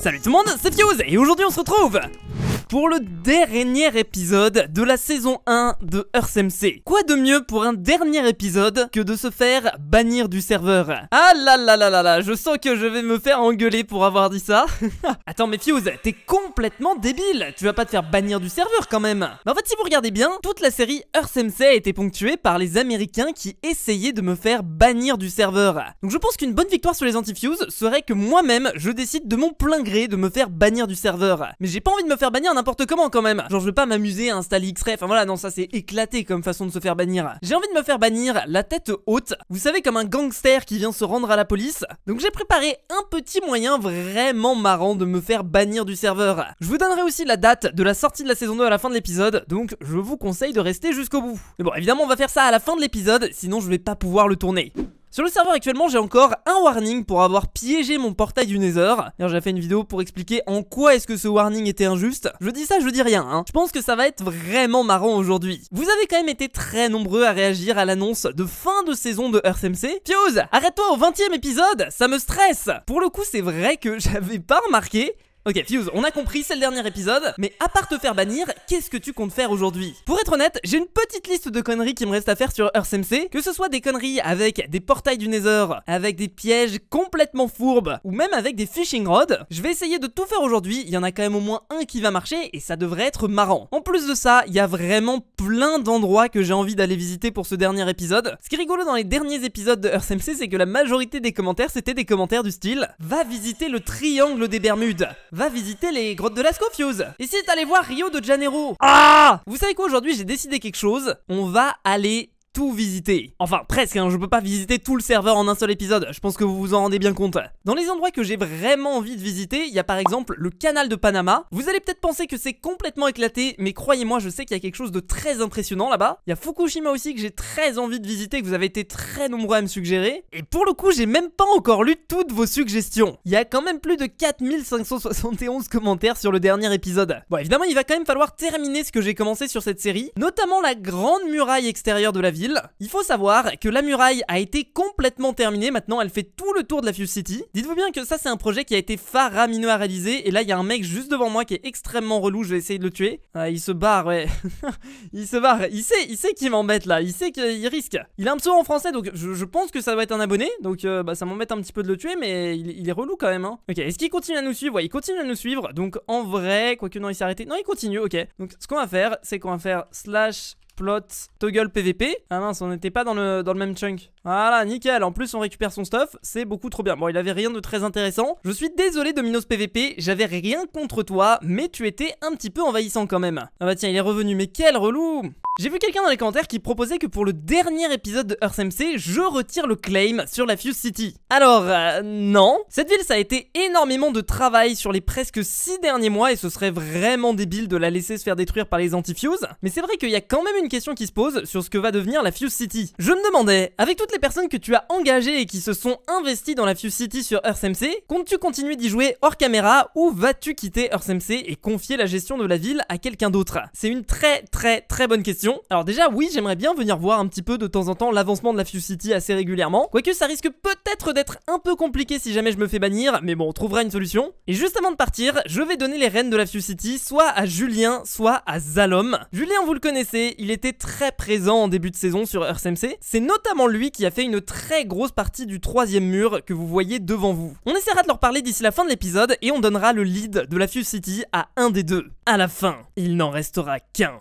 Salut tout le monde, c'est Fuse et aujourd'hui on se retrouve pour le dernier épisode de la saison 1 de EarthMC. Quoi de mieux pour un dernier épisode que de se faire bannir du serveur Ah là là là là là, je sens que je vais me faire engueuler pour avoir dit ça. Attends mais Fuse, t'es complètement débile, tu vas pas te faire bannir du serveur quand même. en fait si vous regardez bien, toute la série EarthMC a été ponctuée par les américains qui essayaient de me faire bannir du serveur. Donc je pense qu'une bonne victoire sur les anti-Fuse serait que moi-même je décide de mon plein gré de me faire bannir du serveur. Mais j'ai pas envie de me faire bannir n'importe comment quand même. Genre je veux pas m'amuser à installer X-Ray. Enfin voilà, non, ça c'est éclaté comme façon de se faire bannir. J'ai envie de me faire bannir la tête haute. Vous savez, comme un gangster qui vient se rendre à la police. Donc j'ai préparé un petit moyen vraiment marrant de me faire bannir du serveur. Je vous donnerai aussi la date de la sortie de la saison 2 à la fin de l'épisode. Donc je vous conseille de rester jusqu'au bout. Mais bon, évidemment, on va faire ça à la fin de l'épisode. Sinon, je vais pas pouvoir le tourner. Sur le serveur actuellement j'ai encore un warning pour avoir piégé mon portail du Nether D'ailleurs j'ai fait une vidéo pour expliquer en quoi est-ce que ce warning était injuste Je dis ça je dis rien hein. je pense que ça va être vraiment marrant aujourd'hui Vous avez quand même été très nombreux à réagir à l'annonce de fin de saison de EarthMC Fuse arrête-toi au 20ème épisode ça me stresse Pour le coup c'est vrai que j'avais pas remarqué Ok Fuse, on a compris, c'est le dernier épisode, mais à part te faire bannir, qu'est-ce que tu comptes faire aujourd'hui Pour être honnête, j'ai une petite liste de conneries qui me reste à faire sur EarthMC, que ce soit des conneries avec des portails du Nether, avec des pièges complètement fourbes, ou même avec des fishing rods. Je vais essayer de tout faire aujourd'hui, il y en a quand même au moins un qui va marcher, et ça devrait être marrant. En plus de ça, il y a vraiment plein d'endroits que j'ai envie d'aller visiter pour ce dernier épisode. Ce qui est rigolo dans les derniers épisodes de EarthMC, c'est que la majorité des commentaires, c'était des commentaires du style « Va visiter le triangle des Bermudes » va visiter les grottes de Lascaux, Fuse Ici, t'allais voir Rio de Janeiro Ah Vous savez quoi, aujourd'hui, j'ai décidé quelque chose. On va aller visiter. Enfin, presque, hein, je peux pas visiter tout le serveur en un seul épisode, je pense que vous vous en rendez bien compte. Dans les endroits que j'ai vraiment envie de visiter, il y a par exemple le canal de Panama. Vous allez peut-être penser que c'est complètement éclaté, mais croyez-moi, je sais qu'il y a quelque chose de très impressionnant là-bas. Il y a Fukushima aussi que j'ai très envie de visiter, que vous avez été très nombreux à me suggérer. Et pour le coup, j'ai même pas encore lu toutes vos suggestions. Il y a quand même plus de 4571 commentaires sur le dernier épisode. Bon, évidemment, il va quand même falloir terminer ce que j'ai commencé sur cette série, notamment la grande muraille extérieure de la ville il faut savoir que la muraille a été complètement terminée, maintenant elle fait tout le tour de la Fuse City. Dites-vous bien que ça c'est un projet qui a été faramineux à réaliser, et là il y a un mec juste devant moi qui est extrêmement relou, je vais essayer de le tuer. Ah, il se barre, ouais. il se barre, il sait, il sait qu'il m'embête là, il sait qu'il risque. Il a un pseudo en français, donc je, pense que ça doit être un abonné, donc euh, bah, ça m'embête un petit peu de le tuer, mais il, est relou quand même. Hein. Ok, est-ce qu'il continue à nous suivre Ouais, il continue à nous suivre, donc en vrai, quoique non, il s'est arrêté. Non, il continue, ok. Donc ce qu'on va faire, c'est qu'on va faire slash Plot, toggle PVP. Ah mince, on n'était pas dans le, dans le même chunk. Voilà, nickel. En plus, on récupère son stuff. C'est beaucoup trop bien. Bon, il avait rien de très intéressant. Je suis désolé, Dominos PVP. J'avais rien contre toi, mais tu étais un petit peu envahissant quand même. Ah bah tiens, il est revenu. Mais quel relou j'ai vu quelqu'un dans les commentaires qui proposait que pour le dernier épisode de EarthMC, MC, je retire le claim sur la Fuse City. Alors, euh, non. Cette ville, ça a été énormément de travail sur les presque 6 derniers mois et ce serait vraiment débile de la laisser se faire détruire par les anti-Fuse. Mais c'est vrai qu'il y a quand même une question qui se pose sur ce que va devenir la Fuse City. Je me demandais, avec toutes les personnes que tu as engagées et qui se sont investies dans la Fuse City sur EarthMC Comptes-tu continuer d'y jouer hors caméra ou vas-tu quitter EarthMC et confier la gestion de la ville à quelqu'un d'autre C'est une très très très bonne question. Alors déjà oui, j'aimerais bien venir voir un petit peu de temps en temps l'avancement de la Fuse City assez régulièrement, quoique ça risque peut-être d'être un peu compliqué si jamais je me fais bannir, mais bon, on trouvera une solution. Et juste avant de partir, je vais donner les rênes de la Fuse City soit à Julien, soit à Zalom. Julien, vous le connaissez, il était très présent en début de saison sur EarthMC. C'est notamment lui qui qui a fait une très grosse partie du troisième mur que vous voyez devant vous. On essaiera de leur parler d'ici la fin de l'épisode et on donnera le lead de la Fuse City à un des deux. À la fin, il n'en restera qu'un.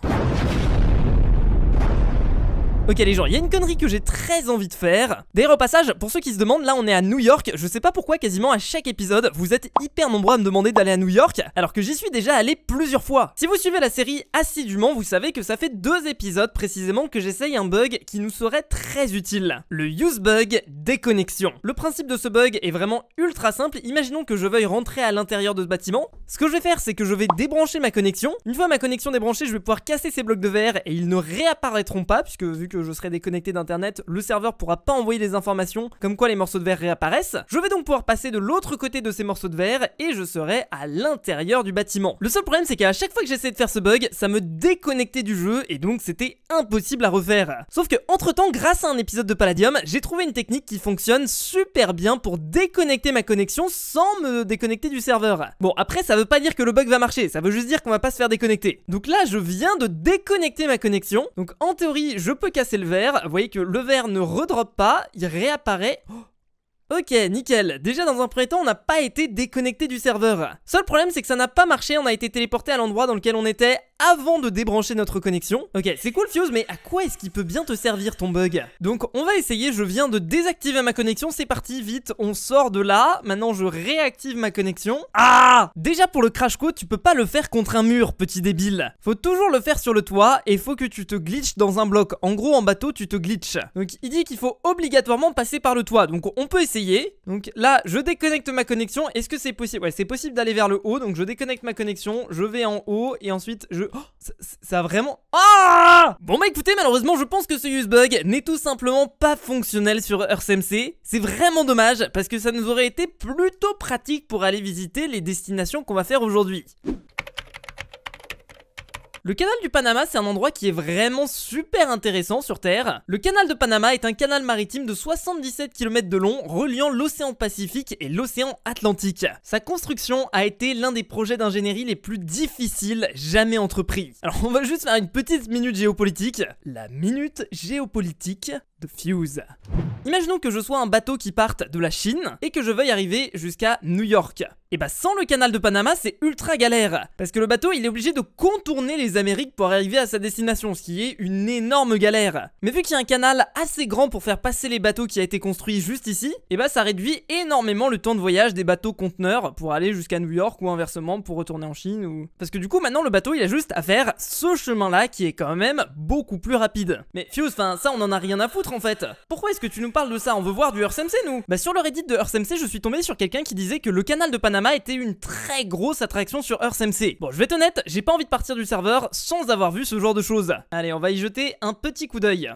Ok les gens, il y a une connerie que j'ai très envie de faire. D'ailleurs au passage, pour ceux qui se demandent, là on est à New York. Je sais pas pourquoi quasiment à chaque épisode, vous êtes hyper nombreux à me demander d'aller à New York, alors que j'y suis déjà allé plusieurs fois. Si vous suivez la série assidûment, vous savez que ça fait deux épisodes précisément que j'essaye un bug qui nous serait très utile. Le use bug déconnexion. Le principe de ce bug est vraiment ultra simple. Imaginons que je veuille rentrer à l'intérieur de ce bâtiment. Ce que je vais faire, c'est que je vais débrancher ma connexion. Une fois ma connexion débranchée, je vais pouvoir casser ces blocs de verre et ils ne réapparaîtront pas puisque vu que je serai déconnecté d'internet, le serveur pourra pas envoyer les informations comme quoi les morceaux de verre réapparaissent. Je vais donc pouvoir passer de l'autre côté de ces morceaux de verre et je serai à l'intérieur du bâtiment. Le seul problème c'est qu'à chaque fois que j'essayais de faire ce bug, ça me déconnectait du jeu et donc c'était impossible à refaire. Sauf que entre temps, grâce à un épisode de Palladium, j'ai trouvé une technique qui fonctionne super bien pour déconnecter ma connexion sans me déconnecter du serveur. Bon après ça veut pas dire que le bug va marcher, ça veut juste dire qu'on va pas se faire déconnecter. Donc là je viens de déconnecter ma connexion, donc en théorie je peux casser c'est le verre. Vous voyez que le verre ne redrop pas, il réapparaît. Oh. Ok, nickel. Déjà, dans un premier temps, on n'a pas été déconnecté du serveur. Seul problème, c'est que ça n'a pas marché, on a été téléporté à l'endroit dans lequel on était avant de débrancher notre connexion. Ok, c'est cool Fuse, mais à quoi est-ce qu'il peut bien te servir ton bug Donc on va essayer, je viens de désactiver ma connexion, c'est parti, vite, on sort de là. Maintenant je réactive ma connexion. Ah Déjà pour le crash code, tu peux pas le faire contre un mur, petit débile. Faut toujours le faire sur le toit et faut que tu te glitches dans un bloc. En gros, en bateau, tu te glitches. Donc il dit qu'il faut obligatoirement passer par le toit. Donc on peut essayer. Donc là, je déconnecte ma connexion. Est-ce que c'est possible Ouais, c'est possible d'aller vers le haut. Donc je déconnecte ma connexion, je vais en haut et ensuite je Oh, ça, a vraiment... Ah Bon bah écoutez, malheureusement, je pense que ce use bug n'est tout simplement pas fonctionnel sur EarthMC. C'est vraiment dommage, parce que ça nous aurait été plutôt pratique pour aller visiter les destinations qu'on va faire aujourd'hui. Le canal du Panama, c'est un endroit qui est vraiment super intéressant sur Terre. Le canal de Panama est un canal maritime de 77 km de long reliant l'océan Pacifique et l'océan Atlantique. Sa construction a été l'un des projets d'ingénierie les plus difficiles jamais entrepris. Alors on va juste faire une petite minute géopolitique. La minute géopolitique de Fuse. Imaginons que je sois un bateau qui parte de la Chine et que je veuille arriver jusqu'à New York. Et eh bah ben, sans le canal de Panama, c'est ultra galère. Parce que le bateau, il est obligé de contourner les Amériques pour arriver à sa destination, ce qui est une énorme galère. Mais vu qu'il y a un canal assez grand pour faire passer les bateaux qui a été construit juste ici, et eh bah ben, ça réduit énormément le temps de voyage des bateaux conteneurs pour aller jusqu'à New York ou inversement pour retourner en Chine ou... Parce que du coup, maintenant, le bateau, il a juste à faire ce chemin-là qui est quand même beaucoup plus rapide. Mais Fuse, enfin, ça, on en a rien à foutre en fait Pourquoi est-ce que tu nous parles de ça On veut voir du MC nous Bah sur le Reddit de MC je suis tombé sur quelqu'un qui disait que le canal de Panama était une très grosse attraction sur MC. Bon, je vais être honnête, j'ai pas envie de partir du serveur sans avoir vu ce genre de choses. Allez, on va y jeter un petit coup d'œil.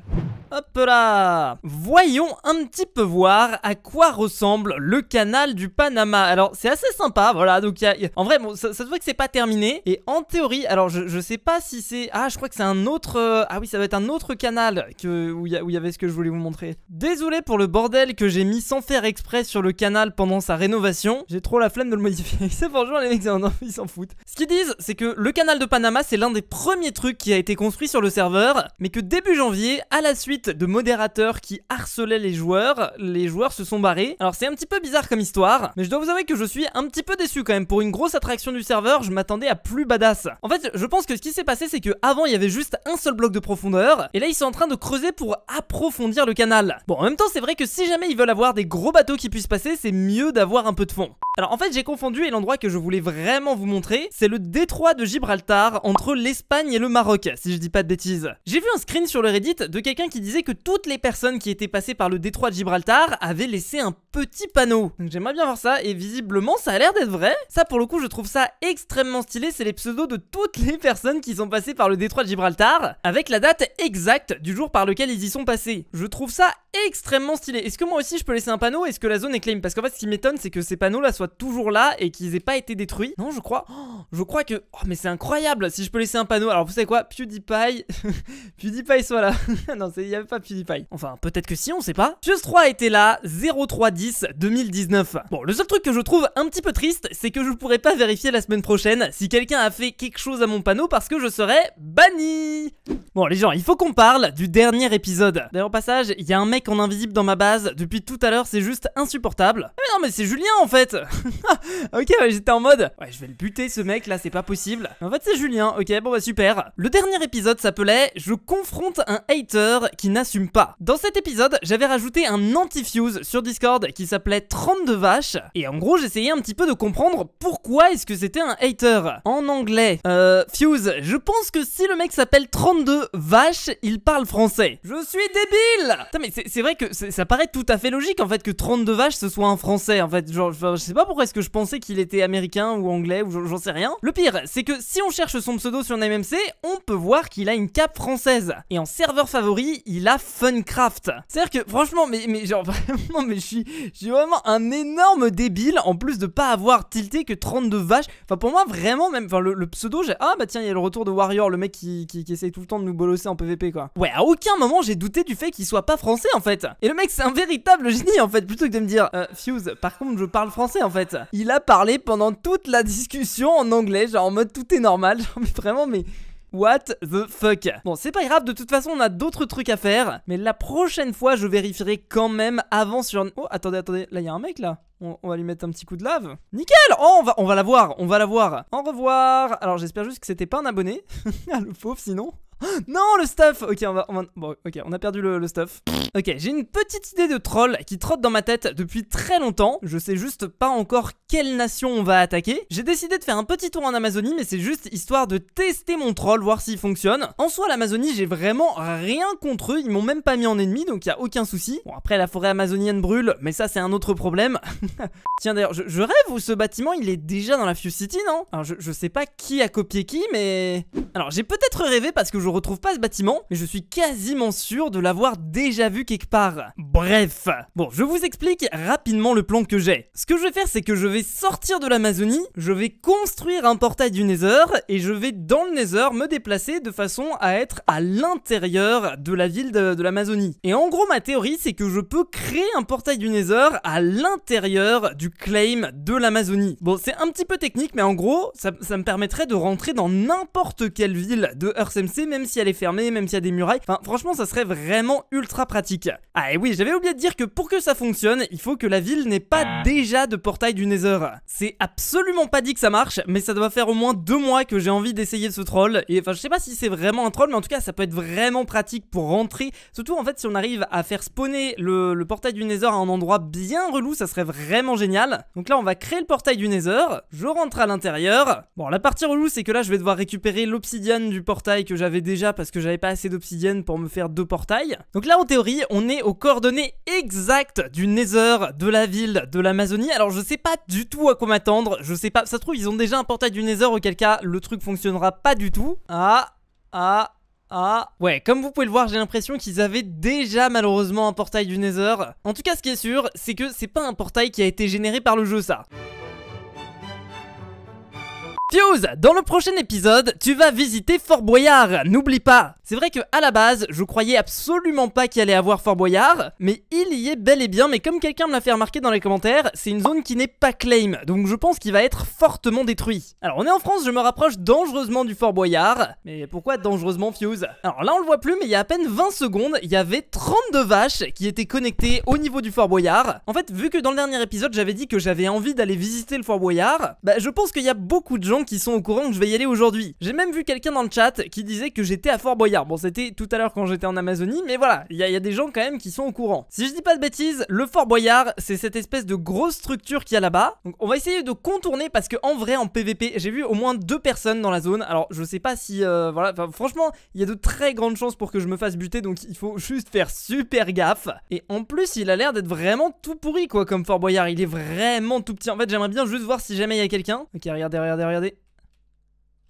Hop là Voyons un petit peu voir à quoi ressemble le canal du Panama. Alors, c'est assez sympa, voilà. Donc, en vrai, bon, ça, se voit que c'est pas terminé. Et en théorie, alors, je, sais pas si c'est... Ah, je crois que c'est un autre... Euh, ah oui, ça va être un autre canal où il y, avait ce que je voulais vous montrer. Désolé pour le bordel que j'ai mis sans faire exprès sur le canal pendant sa rénovation. J'ai trop la flemme de le modifier. c'est bonjour les mecs, ils s'en foutent. Ce qu'ils disent, c'est que le canal de Panama, c'est l'un des premiers trucs qui a été construit sur le serveur, mais que début janvier, à la suite de modérateurs qui harcelaient les joueurs. Les joueurs se sont barrés. Alors c'est un petit peu bizarre comme histoire, mais je dois vous avouer que je suis un petit peu déçu quand même. Pour une grosse attraction du serveur, je m'attendais à plus badass. En fait, je pense que ce qui s'est passé, c'est que avant il y avait juste un seul bloc de profondeur, et là ils sont en train de creuser pour approfondir le canal. Bon, en même temps, c'est vrai que si jamais ils veulent avoir des gros bateaux qui puissent passer, c'est mieux d'avoir un peu de fond. Alors en fait, j'ai confondu et l'endroit que je voulais vraiment vous montrer, c'est le détroit de Gibraltar entre l'Espagne et le Maroc, si je dis pas de bêtises. J'ai vu un screen sur le Reddit de quelqu'un qui disait disait que toutes les personnes qui étaient passées par le détroit de Gibraltar avaient laissé un petit panneau. Donc j'aimerais bien voir ça, et visiblement ça a l'air d'être vrai. Ça pour le coup je trouve ça extrêmement stylé, c'est les pseudos de toutes les personnes qui sont passées par le détroit de Gibraltar, avec la date exacte du jour par lequel ils y sont passés. Je trouve ça extrêmement stylé. Est-ce que moi aussi je peux laisser un panneau Est-ce que la zone est claim Parce qu'en fait ce qui m'étonne c'est que ces panneaux là soient toujours là et qu'ils aient pas été détruits. Non je crois... Oh, je crois que... Oh mais c'est incroyable si je peux laisser un panneau. Alors vous savez quoi PewDiePie... PewDiePie soit là. non c'est pas PewDiePie. Enfin, peut-être que si, on sait pas. jus 3 était là, 0310 2019. Bon, le seul truc que je trouve un petit peu triste, c'est que je pourrais pas vérifier la semaine prochaine si quelqu'un a fait quelque chose à mon panneau parce que je serais banni Bon les gens, il faut qu'on parle du dernier épisode. D'ailleurs au passage, il y a un mec en invisible dans ma base depuis tout à l'heure, c'est juste insupportable. Ah, mais non mais c'est Julien en fait Ok j'étais en mode, ouais je vais le buter ce mec là, c'est pas possible. En fait c'est Julien, ok bon bah super. Le dernier épisode s'appelait Je confronte un hater qui n'assume pas. Dans cet épisode, j'avais rajouté un anti-fuse sur Discord qui s'appelait 32 vaches et en gros j'essayais un petit peu de comprendre pourquoi est-ce que c'était un hater en anglais. Euh, fuse, je pense que si le mec s'appelle 32 vache, il parle français. Je suis débile Putain, mais c'est vrai que ça paraît tout à fait logique en fait que 32 vaches ce soit un français en fait. Genre, je sais pas pourquoi est-ce que je pensais qu'il était américain ou anglais ou j'en sais rien. Le pire, c'est que si on cherche son pseudo sur un MMC, on peut voir qu'il a une cape française. Et en serveur favori, il a Funcraft. C'est-à-dire que franchement, mais, mais genre vraiment, mais je suis, vraiment un énorme débile en plus de pas avoir tilté que 32 vaches. Enfin, pour moi, vraiment, même, enfin, le, pseudo, j'ai. Ah bah tiens, il y a le retour de Warrior, le mec qui, qui, qui tout le temps de nous bolosser en PVP quoi. Ouais, à aucun moment j'ai douté du fait qu'il soit pas français en fait. Et le mec c'est un véritable génie en fait, plutôt que de me dire euh, Fuse, par contre je parle français en fait. Il a parlé pendant toute la discussion en anglais, genre en mode tout est normal, genre mais vraiment mais... What the fuck Bon, c'est pas grave, de toute façon, on a d'autres trucs à faire. Mais la prochaine fois, je vérifierai quand même avant sur... Oh, attendez, attendez, là, il y a un mec, là on, va lui mettre un petit coup de lave. Nickel Oh, on va, on va la voir, on va la voir. Au revoir Alors, j'espère juste que c'était pas un abonné. Ah, le pauvre, sinon. Non, le stuff Ok, on va, Bon, ok, on a perdu le, stuff. Ok, j'ai une petite idée de troll qui trotte dans ma tête depuis très longtemps. Je sais juste pas encore quelle nation on va attaquer. J'ai décidé de faire un petit tour en Amazonie, mais c'est juste histoire de tester mon troll, voir s'il fonctionne. En soi, l'Amazonie, j'ai vraiment rien contre eux. Ils m'ont même pas mis en ennemi, donc il y a aucun souci. Bon, après, la forêt amazonienne brûle, mais ça, c'est un autre problème. Tiens, d'ailleurs, je, rêve où ce bâtiment, il est déjà dans la Fuse City, non Alors, je, je sais pas qui a copié qui, mais... Alors, j'ai peut-être rêvé parce que je retrouve pas ce bâtiment, mais je suis quasiment sûr de l'avoir déjà vu quelque part. Bref. Bon, je vous explique rapidement le plan que j'ai. Ce que je vais faire, c'est que je vais sortir de l'Amazonie, je vais construire un portail du Nether, et je vais dans le Nether me déplacer de façon à être à l'intérieur de la ville de, l'Amazonie. Et en gros, ma théorie, c'est que je peux créer un portail du Nether à l'intérieur du claim de l'Amazonie. Bon, c'est un petit peu technique, mais en gros, ça, me permettrait de rentrer dans n'importe quelle ville de EarthMC, même même si elle est fermée, même s'il y a des murailles. Enfin, franchement, ça serait vraiment ultra pratique. Ah, et oui, j'avais oublié de dire que pour que ça fonctionne, il faut que la ville n'ait pas ah. déjà de portail du Nether. C'est absolument pas dit que ça marche, mais ça doit faire au moins deux mois que j'ai envie d'essayer ce troll. Et enfin, je sais pas si c'est vraiment un troll, mais en tout cas, ça peut être vraiment pratique pour rentrer. Surtout, en fait, si on arrive à faire spawner le, portail du Nether à un endroit bien relou, ça serait vraiment génial. Donc là, on va créer le portail du Nether. Je rentre à l'intérieur. Bon, la partie relou, c'est que là, je vais devoir récupérer l'obsidienne du portail que j'avais déjà parce que j'avais pas assez d'obsidienne pour me faire deux portails. Donc là en théorie on est aux coordonnées exactes du Nether, de la ville, de l'Amazonie. Alors je sais pas du tout à quoi m'attendre, je sais pas, ça se trouve ils ont déjà un portail du Nether auquel cas le truc fonctionnera pas du tout. Ah, ah, ah ouais, comme vous pouvez le voir, j'ai l'impression qu'ils avaient déjà malheureusement un portail du Nether. En tout cas, ce qui est sûr, c'est que c'est pas un portail qui a été généré par le jeu ça. Fuse, dans le prochain épisode, tu vas visiter Fort Boyard. N'oublie pas, c'est vrai que à la base, je croyais absolument pas qu'il allait avoir Fort Boyard, mais il y est bel et bien, mais comme quelqu'un me l'a fait remarquer dans les commentaires, c'est une zone qui n'est pas claim, donc je pense qu'il va être fortement détruit. Alors on est en France, je me rapproche dangereusement du Fort Boyard, mais pourquoi dangereusement Fuse Alors là on le voit plus, mais il y a à peine 20 secondes, il y avait 32 vaches qui étaient connectées au niveau du Fort Boyard. En fait, vu que dans le dernier épisode j'avais dit que j'avais envie d'aller visiter le Fort Boyard, bah je pense qu'il y a beaucoup de gens qui sont au courant que je vais y aller aujourd'hui. J'ai même vu quelqu'un dans le chat qui disait que j'étais à Fort Boyard. Bon, c'était tout à l'heure quand j'étais en Amazonie, mais voilà, il y, a des gens quand même qui sont au courant. Si je dis pas de bêtises, le Fort Boyard, c'est cette espèce de grosse structure qu'il y a là-bas. Donc on va essayer de contourner parce que en vrai, en PVP, j'ai vu au moins deux personnes dans la zone. Alors je sais pas si... Euh, voilà, franchement, il y a de très grandes chances pour que je me fasse buter, donc il faut juste faire super gaffe. Et en plus, il a l'air d'être vraiment tout pourri, quoi, comme Fort Boyard. Il est vraiment tout petit. En fait, j'aimerais bien juste voir si jamais il y a quelqu'un. Ok, regardez, regardez, regardez.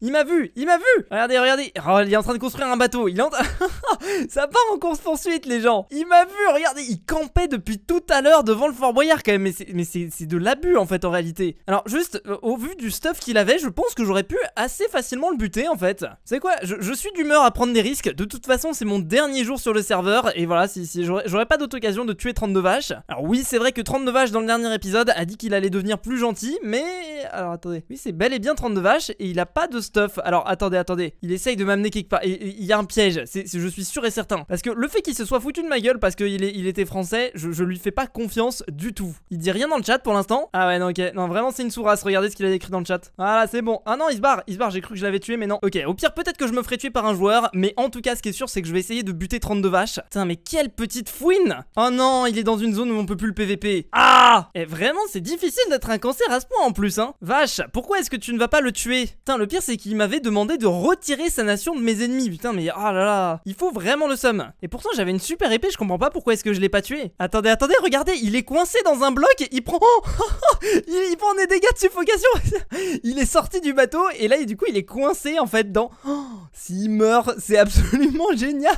Il m'a vu, il m'a vu Regardez, regardez oh, Il est en train de construire un bateau, il est en ça part en course-poursuite, les gens Il m'a vu, regardez Il campait depuis tout à l'heure devant le Fort Boyard, quand même Mais c'est de l'abus, en fait, en réalité Alors, juste, euh, au vu du stuff qu'il avait, je pense que j'aurais pu assez facilement le buter, en fait Vous savez quoi je, suis d'humeur à prendre des risques, de toute façon, c'est mon dernier jour sur le serveur, et voilà, si, j'aurais pas d'autre occasion de tuer 39 vaches. Alors oui, c'est vrai que 39 vaches, dans le dernier épisode, a dit qu'il allait devenir plus gentil, mais... Alors, attendez... Oui, c'est bel et bien 32 vaches, et il a pas de alors attendez, attendez. Il essaye de m'amener quelque part. Il y a un piège. C'est, je suis sûr et certain. Parce que le fait qu'il se soit foutu de ma gueule parce qu'il il était français, je, lui fais pas confiance du tout. Il dit rien dans le chat pour l'instant. Ah ouais, non, ok. Non, vraiment, c'est une sourasse. Regardez ce qu'il a écrit dans le chat. Voilà, c'est bon. Ah non, il se barre. Il se barre. J'ai cru que je l'avais tué, mais non. Ok, au pire, peut-être que je me ferai tuer par un joueur. Mais en tout cas, ce qui est sûr, c'est que je vais essayer de buter 32 vaches. Putain, mais quelle petite fouine. Oh non, il est dans une zone où on peut plus le PVP. Ah Et eh, vraiment, c'est difficile d'être un cancer à ce point en plus, hein. Vache, pourquoi est-ce que tu ne vas pas le tuer Putain, le pire, c'est il m'avait demandé de retirer sa nation de mes ennemis. Putain, mais oh là là, il faut vraiment le somme. Et pourtant, j'avais une super épée, je comprends pas pourquoi est-ce que je l'ai pas tué. Attendez, attendez, regardez, il est coincé dans un bloc, et il prend. il, prend des dégâts de suffocation. il est sorti du bateau, et là, du coup, il est coincé en fait dans. S'il meurt, c'est absolument génial.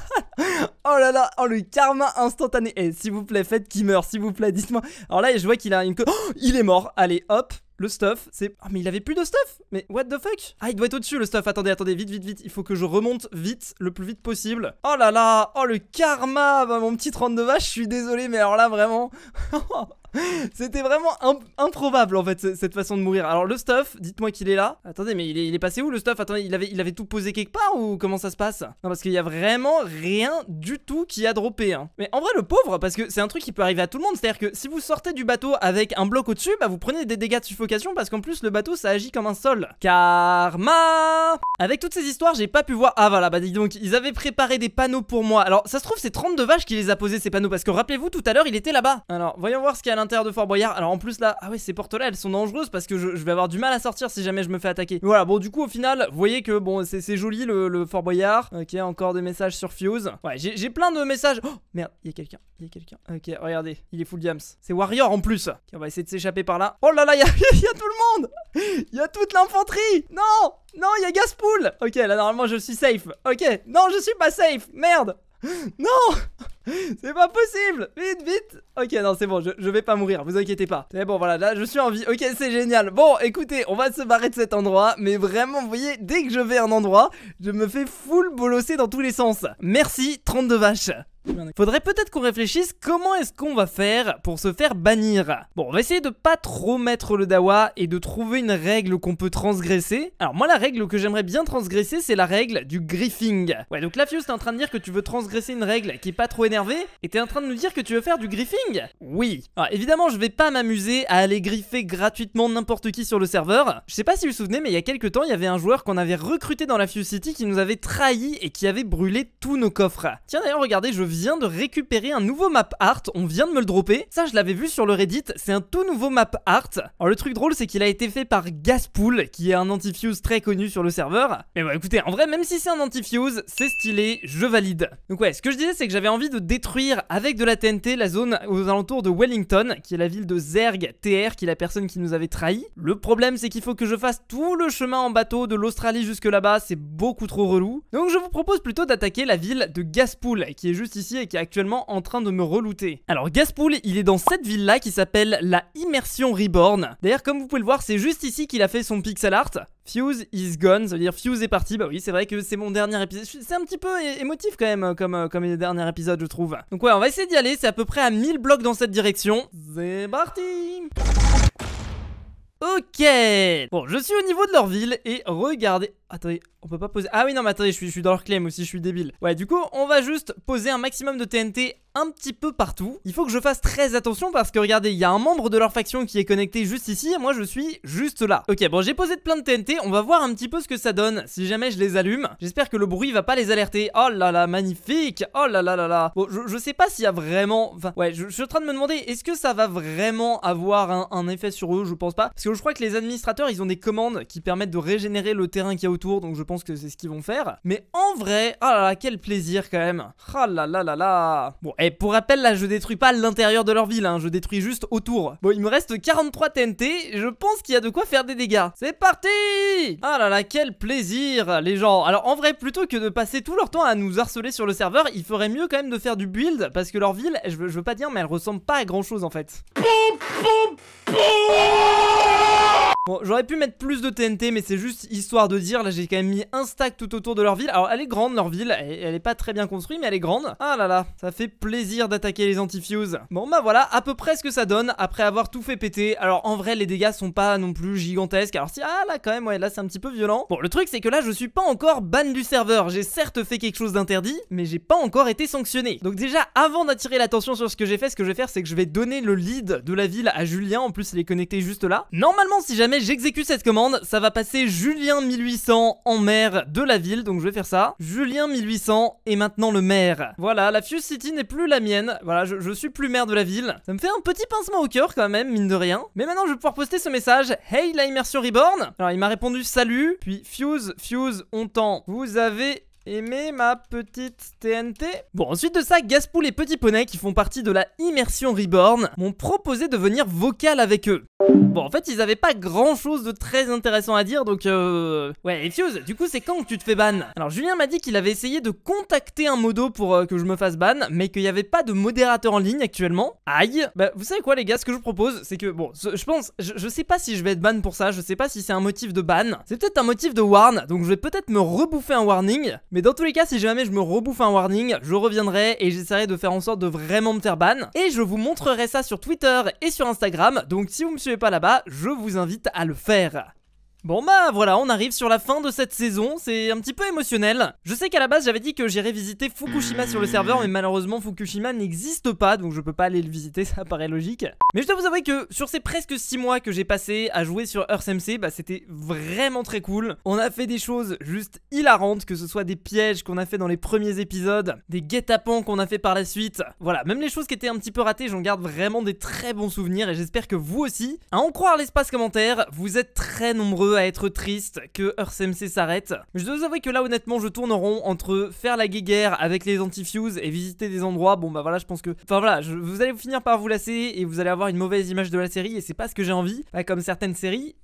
oh là là, oh le karma instantané. s'il vous plaît, faites qu'il meurt, s'il vous plaît, dites-moi. Alors là, je vois qu'il a une. il est mort. Allez, hop, le stuff, c'est... oh, mais il avait plus de stuff Mais what the fuck Ah, il doit être au-dessus, le stuff. Attendez, attendez, vite, vite, vite. Il faut que je remonte vite, le plus vite possible. Oh là là Oh, le karma bah, Mon petit 32 vaches, je suis désolé, mais alors là, vraiment... Oh, C'était vraiment improbable en fait cette façon de mourir. Alors le stuff, dites-moi qu'il est là. Attendez, mais il est, passé où le stuff Attendez, il avait, il avait tout posé quelque part ou comment ça se passe Non, parce qu'il y a vraiment rien du tout qui a droppé. Hein. Mais en vrai, le pauvre, parce que c'est un truc qui peut arriver à tout le monde. C'est-à-dire que si vous sortez du bateau avec un bloc au-dessus, bah vous prenez des dégâts de suffocation parce qu'en plus le bateau ça agit comme un sol. Karma Avec toutes ces histoires, j'ai pas pu voir. Ah voilà, bah dis donc, ils avaient préparé des panneaux pour moi. Alors ça se trouve, c'est 32 vaches qui les a posés ces panneaux parce que rappelez-vous tout à l'heure, il était là-bas. Alors voyons voir ce qu'il y a là de Fort Boyard. Alors en plus là, ah ouais, ces portes là, elles sont dangereuses parce que je, vais avoir du mal à sortir si jamais je me fais attaquer. voilà, bon, du coup, au final, vous voyez que bon, c'est joli le, Fort Boyard. Ok, encore des messages sur Fuse. Ouais, j'ai plein de messages. Oh merde, il y a quelqu'un, il y a quelqu'un. Ok, regardez, il est full gams C'est Warrior en plus. qui on va essayer de s'échapper par là. Oh là là, il y, y a tout le monde. Il y a toute l'infanterie. Non, non, il y a Gaspool. Ok, là normalement je suis safe. Ok, non, je suis pas safe. Merde. Non C'est pas possible Vite, vite Ok, non, c'est bon, je, vais pas mourir, vous inquiétez pas. Mais bon, voilà, là, je suis en vie. Ok, c'est génial. Bon, écoutez, on va se barrer de cet endroit, mais vraiment, vous voyez, dès que je vais à un endroit, je me fais full bolosser dans tous les sens. Merci, 32 vaches Faudrait peut-être qu'on réfléchisse comment est-ce qu'on va faire pour se faire bannir. Bon, on va essayer de pas trop mettre le dawa et de trouver une règle qu'on peut transgresser. Alors moi la règle que j'aimerais bien transgresser c'est la règle du griffing. Ouais donc la Fuse, t'es en train de dire que tu veux transgresser une règle qui est pas trop énervée et t'es en train de nous dire que tu veux faire du griffing Oui. Alors évidemment je vais pas m'amuser à aller griffer gratuitement n'importe qui sur le serveur. Je sais pas si vous vous souvenez mais il y a quelques temps il y avait un joueur qu'on avait recruté dans la Fuse City qui nous avait trahi et qui avait brûlé tous nos coffres. Tiens d'ailleurs regardez je vient de récupérer un nouveau map art, on vient de me le dropper. Ça, je l'avais vu sur le Reddit, c'est un tout nouveau map art. Alors le truc drôle, c'est qu'il a été fait par Gaspool, qui est un anti-fuse très connu sur le serveur. Mais bon, écoutez, en vrai, même si c'est un anti-fuse c'est stylé, je valide. Donc ouais, ce que je disais, c'est que j'avais envie de détruire avec de la TNT la zone aux alentours de Wellington, qui est la ville de Zerg TR, qui est la personne qui nous avait trahi. Le problème, c'est qu'il faut que je fasse tout le chemin en bateau de l'Australie jusque là-bas, c'est beaucoup trop relou. Donc je vous propose plutôt d'attaquer la ville de Gaspool, qui est juste ici et qui est actuellement en train de me relooter. Alors Gaspool, il est dans cette ville là qui s'appelle la Immersion Reborn. D'ailleurs comme vous pouvez le voir, c'est juste ici qu'il a fait son pixel art. Fuse is gone, ça veut dire Fuse est parti. Bah oui, c'est vrai que c'est mon dernier épisode. C'est un petit peu émotif quand même, euh, comme, euh, comme les derniers épisodes, je trouve. Donc ouais, on va essayer d'y aller. C'est à peu près à 1000 blocs dans cette direction. C'est parti! Ok Bon, je suis au niveau de leur ville et regardez... Attendez, on peut pas poser... Ah oui, non, mais attendez, je suis, dans leur claim aussi, je suis débile. Ouais, du coup, on va juste poser un maximum de TNT un petit peu partout. Il faut que je fasse très attention parce que regardez, il y a un membre de leur faction qui est connecté juste ici et moi je suis juste là. Ok, bon j'ai posé de plein de TNT, on va voir un petit peu ce que ça donne si jamais je les allume. J'espère que le bruit va pas les alerter. Oh là là, magnifique Oh là là là là Bon, je, sais pas s'il y a vraiment... Enfin, ouais, je, suis en train de me demander, est-ce que ça va vraiment avoir un, effet sur eux Je pense pas. Parce que je crois que les administrateurs, ils ont des commandes qui permettent de régénérer le terrain qu'il y a autour, donc je pense que c'est ce qu'ils vont faire. Mais en vrai, oh là là, quel plaisir quand même Ah oh là là là là Bon, et eh, pour rappel, là, je détruis pas l'intérieur de leur ville, hein, je détruis juste autour. Bon, il me reste 43 TNT, je pense qu'il y a de quoi faire des dégâts. C'est parti Ah là là, quel plaisir, les gens. Alors, en vrai, plutôt que de passer tout leur temps à nous harceler sur le serveur, il ferait mieux quand même de faire du build, parce que leur ville, je veux, je veux pas dire, mais elle ressemble pas à grand-chose, en fait. Bon, j'aurais pu mettre plus de TNT, mais c'est juste histoire de dire. Là, j'ai quand même mis un stack tout autour de leur ville. Alors, elle est grande, leur ville. Elle, est pas très bien construite, mais elle est grande. Ah là là, ça fait plaisir d'attaquer les anti-fuse. Bon, bah voilà, à peu près ce que ça donne après avoir tout fait péter. Alors, en vrai, les dégâts sont pas non plus gigantesques. Alors, si, ah là, quand même, ouais, là, c'est un petit peu violent. Bon, le truc, c'est que là, je suis pas encore ban du serveur. J'ai certes fait quelque chose d'interdit, mais j'ai pas encore été sanctionné. Donc, déjà, avant d'attirer l'attention sur ce que j'ai fait, ce que je vais faire, c'est que je vais donner le lead de la ville à Julien. En plus, il est connecté juste là. Normalement, si jamais j'exécute cette commande, ça va passer Julien 1800 en maire de la ville, donc je vais faire ça. Julien 1800 est maintenant le maire. Voilà, la Fuse City n'est plus la mienne. Voilà, je, suis plus maire de la ville. Ça me fait un petit pincement au cœur quand même, mine de rien. Mais maintenant, je vais pouvoir poster ce message. Hey, la immersion reborn Alors, il m'a répondu salut, puis Fuse, Fuse, on tend. Vous avez aimer ma petite TNT Bon, ensuite de ça, Gaspoul les petits poneys qui font partie de la Immersion Reborn m'ont proposé de venir vocal avec eux. Bon, en fait, ils avaient pas grand chose de très intéressant à dire, donc euh... Ouais, et Fuse, du coup, c'est quand que tu te fais ban Alors, Julien m'a dit qu'il avait essayé de contacter un modo pour euh, que je me fasse ban, mais qu'il n'y avait pas de modérateur en ligne actuellement. Aïe Bah, vous savez quoi, les gars, ce que je propose, c'est que, bon, je pense, je, je, sais pas si je vais être ban pour ça, je sais pas si c'est un motif de ban. C'est peut-être un motif de warn, donc je vais peut-être me rebouffer un warning, mais dans tous les cas, si jamais je me rebouffe un warning, je reviendrai et j'essaierai de faire en sorte de vraiment me faire ban. Et je vous montrerai ça sur Twitter et sur Instagram, donc si vous me suivez pas là-bas, je vous invite à le faire. Bon bah voilà, on arrive sur la fin de cette saison, c'est un petit peu émotionnel. Je sais qu'à la base j'avais dit que j'irais visiter Fukushima sur le serveur, mais malheureusement Fukushima n'existe pas, donc je peux pas aller le visiter, ça paraît logique. Mais je dois vous avouer que sur ces presque 6 mois que j'ai passé à jouer sur EarthMC, bah c'était vraiment très cool. On a fait des choses juste hilarantes, que ce soit des pièges qu'on a fait dans les premiers épisodes, des guet-apens qu'on a fait par la suite. Voilà, même les choses qui étaient un petit peu ratées, j'en garde vraiment des très bons souvenirs et j'espère que vous aussi. À en croire l'espace commentaire, vous êtes très nombreux à être triste que Earth s'arrête. Je dois avouer que là honnêtement je tourne en rond entre faire la guéguerre avec les antifuse et visiter des endroits. Bon bah voilà je pense que... Enfin voilà, vous allez finir par vous lasser et vous allez avoir une mauvaise image de la série et c'est pas ce que j'ai envie. Pas comme certaines séries.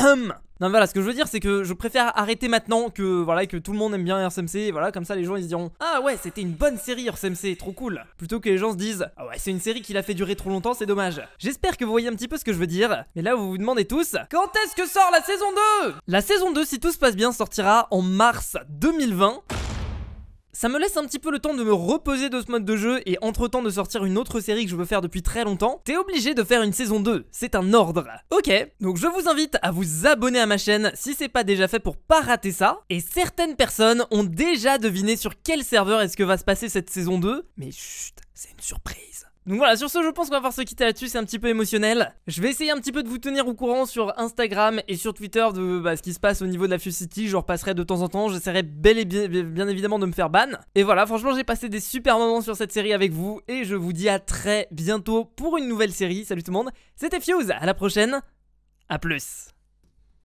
Hum. Non voilà ce que je veux dire c'est que je préfère arrêter maintenant que voilà que tout le monde aime bien RCMC voilà comme ça les gens ils diront ah ouais c'était une bonne série RCMC trop cool plutôt que les gens se disent ah ouais c'est une série qui l'a fait durer trop longtemps c'est dommage j'espère que vous voyez un petit peu ce que je veux dire mais là vous vous demandez tous quand est-ce que sort la saison 2 la saison 2 si tout se passe bien sortira en mars 2020 ça me laisse un petit peu le temps de me reposer de ce mode de jeu et entre temps de sortir une autre série que je veux faire depuis très longtemps. T'es obligé de faire une saison 2, c'est un ordre. Ok, donc je vous invite à vous abonner à ma chaîne si c'est pas déjà fait pour pas rater ça. Et certaines personnes ont déjà deviné sur quel serveur est-ce que va se passer cette saison 2. Mais chut, c'est une surprise. Donc voilà, sur ce, je pense qu'on va pouvoir se quitter là-dessus, c'est un petit peu émotionnel. Je vais essayer un petit peu de vous tenir au courant sur Instagram et sur Twitter de bah, ce qui se passe au niveau de la Fuse City. Je repasserai de temps en temps, j'essaierai bel et bien, bien évidemment de me faire ban. Et voilà, franchement, j'ai passé des super moments sur cette série avec vous et je vous dis à très bientôt pour une nouvelle série. Salut tout le monde, c'était Fuse, à la prochaine, à plus.